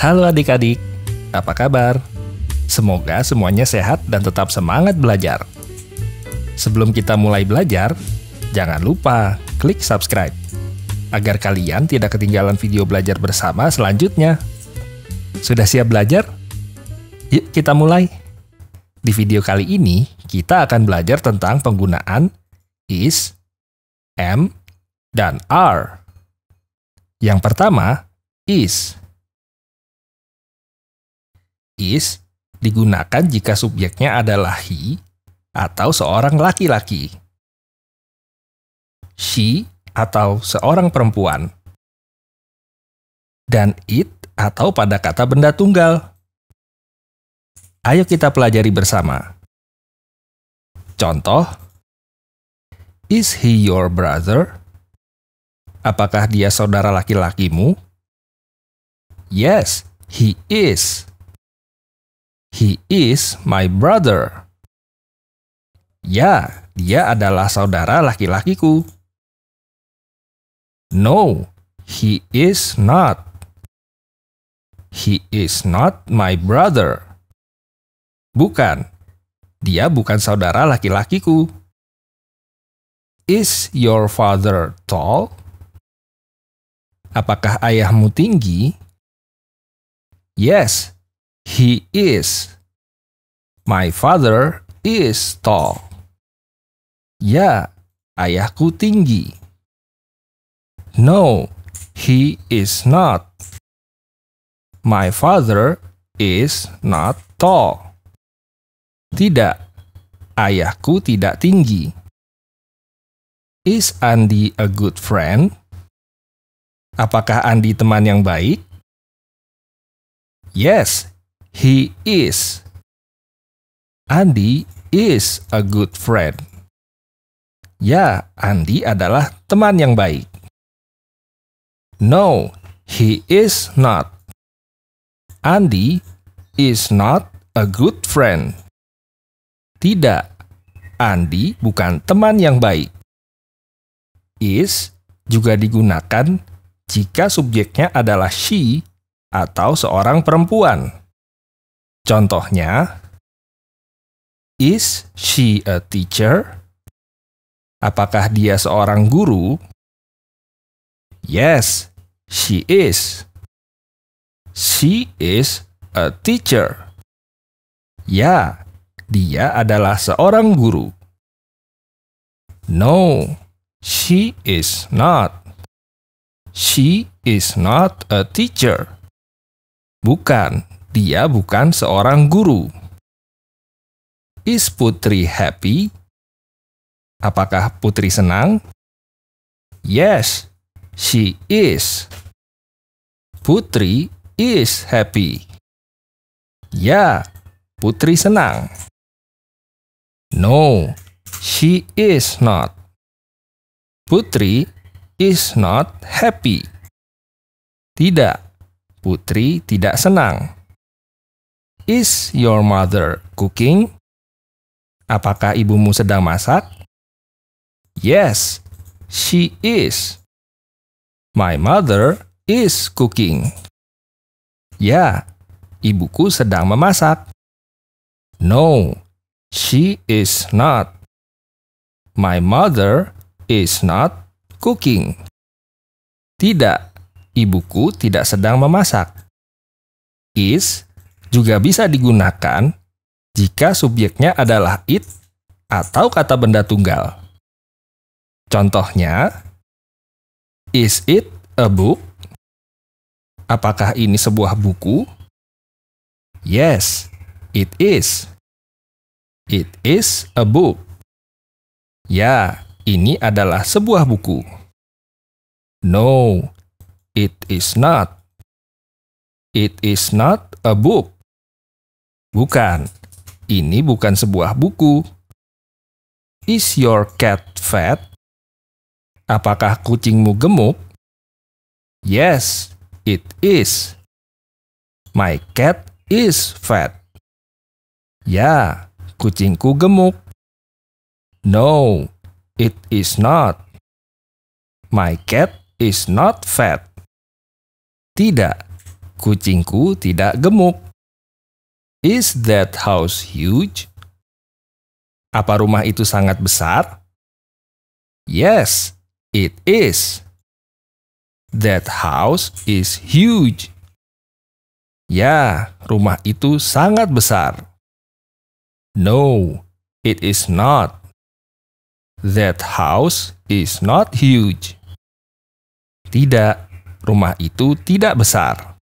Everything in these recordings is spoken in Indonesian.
Halo adik-adik, apa kabar? Semoga semuanya sehat dan tetap semangat belajar. Sebelum kita mulai belajar, jangan lupa klik subscribe agar kalian tidak ketinggalan video belajar bersama selanjutnya. Sudah siap belajar? Yuk kita mulai. Di video kali ini, kita akan belajar tentang penggunaan is, am, dan are. Yang pertama, is is digunakan jika subjeknya adalah he atau seorang laki-laki. She atau seorang perempuan. Dan it atau pada kata benda tunggal. Ayo kita pelajari bersama. Contoh, Is he your brother? Apakah dia saudara laki-lakimu? Yes, he is. He is my brother. Ya, dia adalah saudara laki-lakiku. No, he is not. He is not my brother. Bukan. Dia bukan saudara laki-lakiku. Is your father tall? Apakah ayahmu tinggi? Yes, He is. My father is tall. Ya, ayahku tinggi. No, he is not. My father is not tall. Tidak, ayahku tidak tinggi. Is Andi a good friend? Apakah Andi teman yang baik? Yes, He is. Andy is a good friend. Ya, Andy adalah teman yang baik. No, he is not. Andy is not a good friend. Tidak, Andy bukan teman yang baik. Is juga digunakan jika subjeknya adalah she atau seorang perempuan. Contohnya, is she a teacher? Apakah dia seorang guru? Yes, she is. She is a teacher. Ya, dia adalah seorang guru. No, she is not. She is not a teacher. Bukan, dia bukan seorang guru. Is Putri happy? Apakah Putri senang? Yes, she is. Putri is happy. Ya, Putri senang. No, she is not. Putri is not happy. Tidak, Putri tidak senang. Is your mother cooking? Apakah ibumu sedang masak? Yes, she is. My mother is cooking. Ya, ibuku sedang memasak. No, she is not. My mother is not cooking. Tidak, ibuku tidak sedang memasak. Is juga bisa digunakan jika subjeknya adalah it atau kata benda tunggal. Contohnya, is it a book? Apakah ini sebuah buku? Yes, it is. It is a book. Ya, ini adalah sebuah buku. No, it is not. It is not a book. Bukan. Ini bukan sebuah buku. Is your cat fat? Apakah kucingmu gemuk? Yes, it is. My cat is fat. Ya, kucingku gemuk. No, it is not. My cat is not fat. Tidak, kucingku tidak gemuk. Is that house huge? Apa rumah itu sangat besar? Yes, it is. That house is huge. Ya, rumah itu sangat besar. No, it is not. That house is not huge. Tidak, rumah itu tidak besar.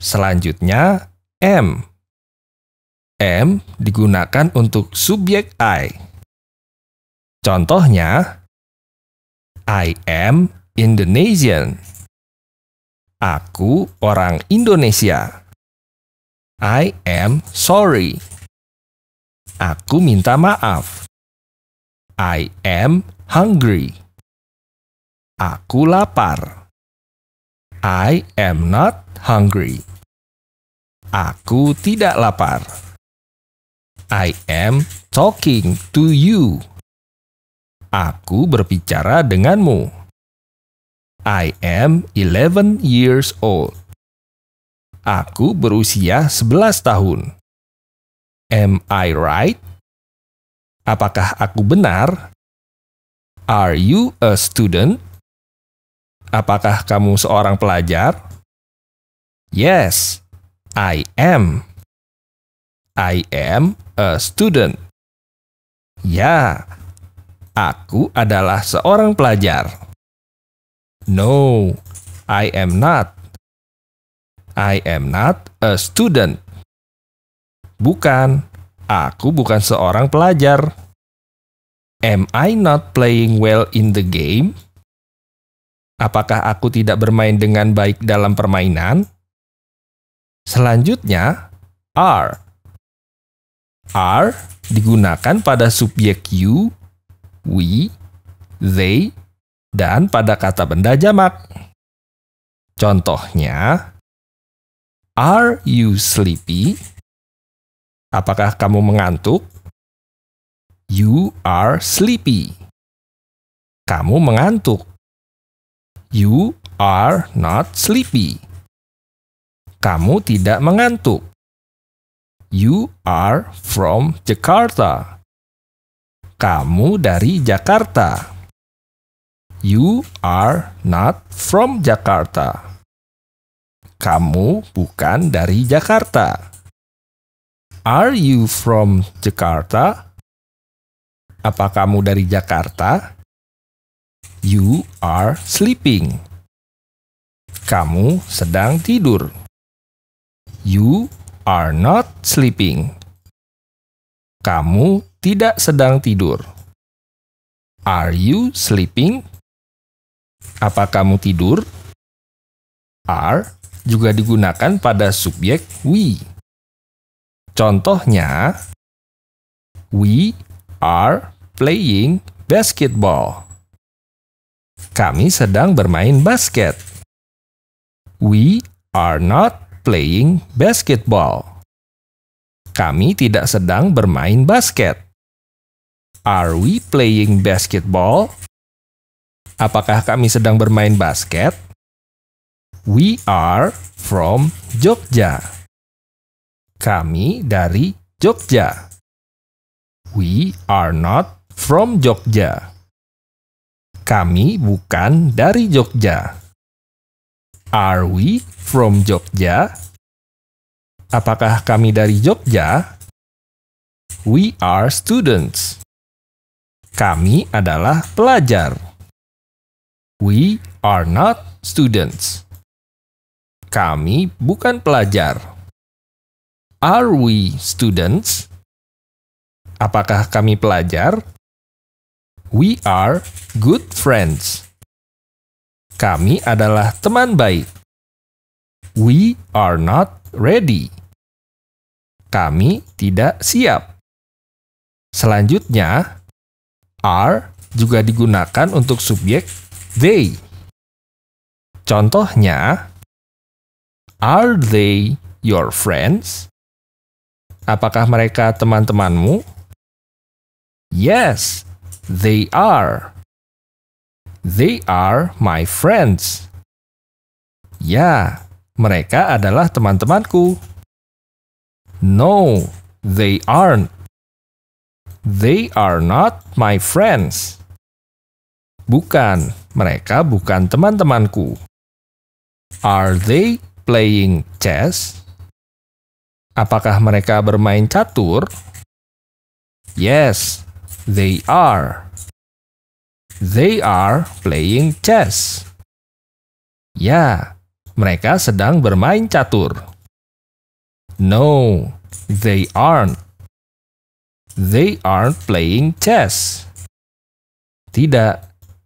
Selanjutnya, M. M digunakan untuk subjek I. Contohnya, I am Indonesian. Aku orang Indonesia. I am sorry. Aku minta maaf. I am hungry. Aku lapar. I am not hungry. Aku tidak lapar. I am talking to you. Aku berbicara denganmu. I am 11 years old. Aku berusia 11 tahun. Am I right? Apakah aku benar? Are you a student? Apakah kamu seorang pelajar? Yes, I am. I am a student. Ya, aku adalah seorang pelajar. No, I am not. I am not a student. Bukan, aku bukan seorang pelajar. Am I not playing well in the game? Apakah aku tidak bermain dengan baik dalam permainan? Selanjutnya, are are digunakan pada subjek you, we, they, dan pada kata benda jamak. Contohnya, are you sleepy? Apakah kamu mengantuk? You are sleepy. Kamu mengantuk. You are not sleepy. Kamu tidak mengantuk. You are from Jakarta. Kamu dari Jakarta. You are not from Jakarta. Kamu bukan dari Jakarta. Are you from Jakarta? Apa kamu dari Jakarta? You are sleeping. Kamu sedang tidur. You are not sleeping. Kamu tidak sedang tidur. Are you sleeping? Apa kamu tidur? Are juga digunakan pada subjek we. Contohnya, we are playing basketball. Kami sedang bermain basket. We are not playing basketball. Kami tidak sedang bermain basket. Are we playing basketball? Apakah kami sedang bermain basket? We are from Jogja. Kami dari Jogja. We are not from Jogja. Kami bukan dari Jogja. Are we from Jogja? Apakah kami dari Jogja? We are students. Kami adalah pelajar. We are not students. Kami bukan pelajar. Are we students? Apakah kami pelajar? We are good friends. Kami adalah teman baik. We are not ready. Kami tidak siap. Selanjutnya, are juga digunakan untuk subjek they. Contohnya, are they your friends? Apakah mereka teman-temanmu? Yes, they are. They are my friends. Ya, mereka adalah teman-temanku. No, they aren't. They are not my friends. Bukan, mereka bukan teman-temanku. Are they playing chess? Apakah mereka bermain catur? Yes, they are. They are playing chess. Ya, mereka sedang bermain catur. No, they aren't. They aren't playing chess. Tidak,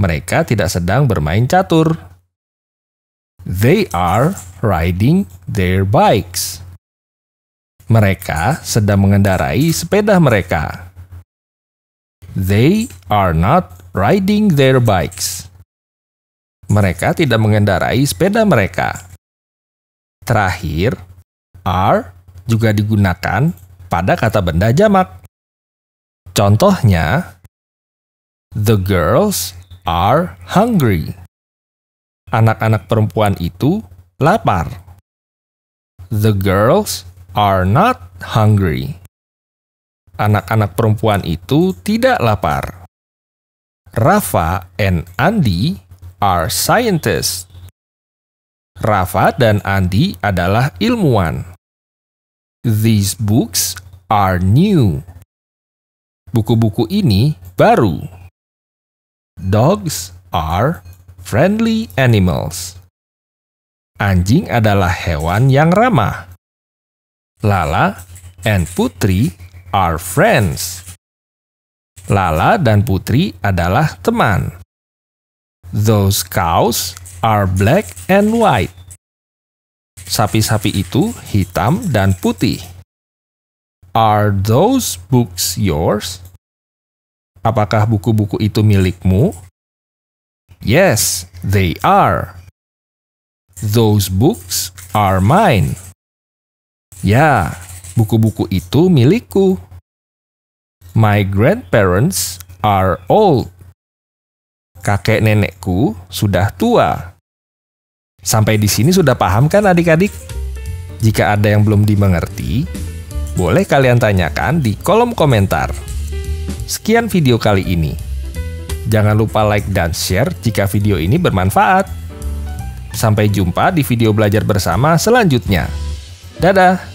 mereka tidak sedang bermain catur. They are riding their bikes. Mereka sedang mengendarai sepeda mereka. They are not riding their bikes. Mereka tidak mengendarai sepeda mereka. Terakhir, are juga digunakan pada kata benda jamak. Contohnya, the girls are hungry. Anak-anak perempuan itu lapar. The girls are not hungry. Anak-anak perempuan itu tidak lapar. Rafa and Andy are scientists. Rafa dan Andi adalah ilmuwan. These books are new. Buku-buku ini baru. Dogs are friendly animals. Anjing adalah hewan yang ramah. Lala and Putri are friends. Lala dan Putri adalah teman. Those cows are black and white. Sapi-sapi itu hitam dan putih. Are those books yours? Apakah buku-buku itu milikmu? Yes, they are. Those books are mine. Ya, buku-buku itu milikku. My grandparents are old kakek nenekku sudah tua. Sampai di sini sudah paham kan adik-adik? Jika ada yang belum dimengerti, boleh kalian tanyakan di kolom komentar. Sekian video kali ini. Jangan lupa like dan share jika video ini bermanfaat. Sampai jumpa di video belajar bersama selanjutnya. Dadah!